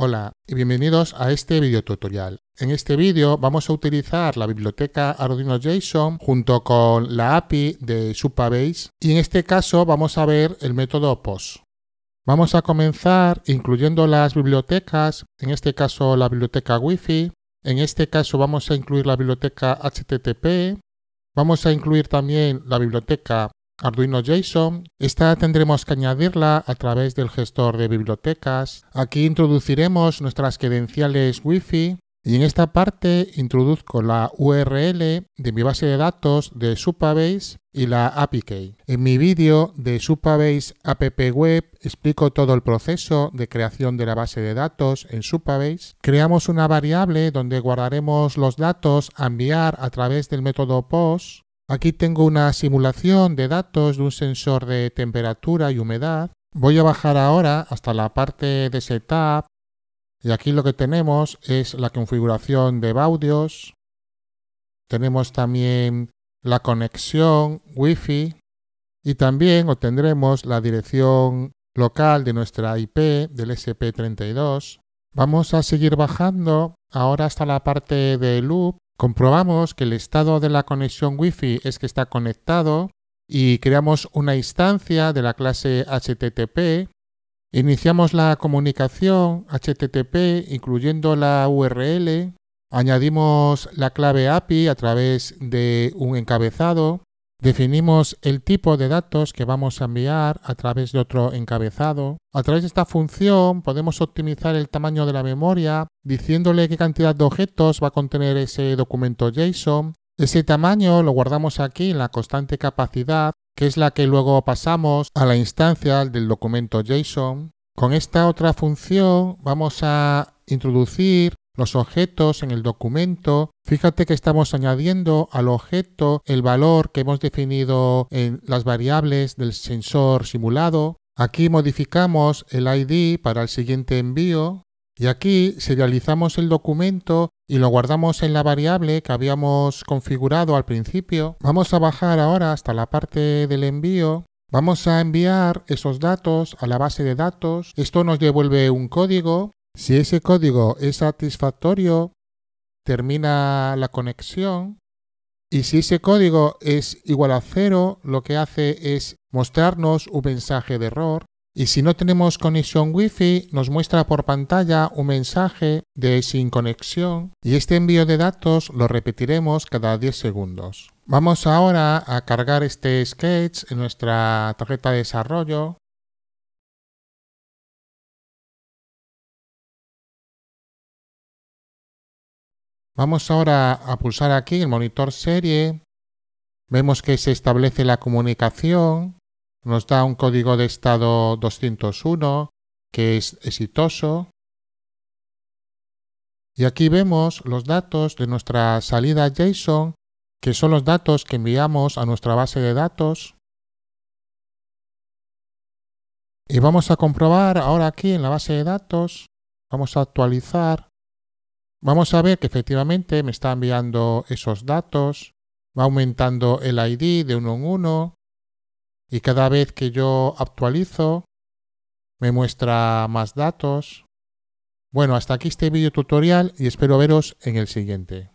Hola y bienvenidos a este video tutorial. En este vídeo vamos a utilizar la biblioteca Arduino JSON junto con la API de Supabase y en este caso vamos a ver el método POST. Vamos a comenzar incluyendo las bibliotecas, en este caso la biblioteca Wi-Fi, en este caso vamos a incluir la biblioteca HTTP, vamos a incluir también la biblioteca Arduino JSON. Esta tendremos que añadirla a través del gestor de bibliotecas. Aquí introduciremos nuestras credenciales Wi-Fi y en esta parte introduzco la URL de mi base de datos de Supabase y la API Key. En mi vídeo de Supabase App Web explico todo el proceso de creación de la base de datos en Supabase. Creamos una variable donde guardaremos los datos a enviar a través del método POST Aquí tengo una simulación de datos de un sensor de temperatura y humedad. Voy a bajar ahora hasta la parte de setup y aquí lo que tenemos es la configuración de baudios. Tenemos también la conexión Wi-Fi y también obtendremos la dirección local de nuestra IP del SP32. Vamos a seguir bajando ahora hasta la parte de loop Comprobamos que el estado de la conexión Wi-Fi es que está conectado y creamos una instancia de la clase HTTP. Iniciamos la comunicación HTTP incluyendo la URL. Añadimos la clave API a través de un encabezado Definimos el tipo de datos que vamos a enviar a través de otro encabezado. A través de esta función podemos optimizar el tamaño de la memoria diciéndole qué cantidad de objetos va a contener ese documento JSON. Ese tamaño lo guardamos aquí en la constante capacidad, que es la que luego pasamos a la instancia del documento JSON. Con esta otra función vamos a introducir los objetos en el documento. Fíjate que estamos añadiendo al objeto el valor que hemos definido en las variables del sensor simulado. Aquí modificamos el ID para el siguiente envío. Y aquí serializamos el documento y lo guardamos en la variable que habíamos configurado al principio. Vamos a bajar ahora hasta la parte del envío. Vamos a enviar esos datos a la base de datos. Esto nos devuelve un código si ese código es satisfactorio, termina la conexión. Y si ese código es igual a cero, lo que hace es mostrarnos un mensaje de error. Y si no tenemos conexión Wi-Fi, nos muestra por pantalla un mensaje de sin conexión y este envío de datos lo repetiremos cada 10 segundos. Vamos ahora a cargar este sketch en nuestra tarjeta de desarrollo Vamos ahora a pulsar aquí el monitor serie. Vemos que se establece la comunicación. Nos da un código de estado 201 que es exitoso. Y aquí vemos los datos de nuestra salida JSON, que son los datos que enviamos a nuestra base de datos. Y vamos a comprobar ahora aquí en la base de datos. Vamos a actualizar. Vamos a ver que efectivamente me está enviando esos datos, va aumentando el ID de uno en uno y cada vez que yo actualizo me muestra más datos. Bueno, hasta aquí este video tutorial y espero veros en el siguiente.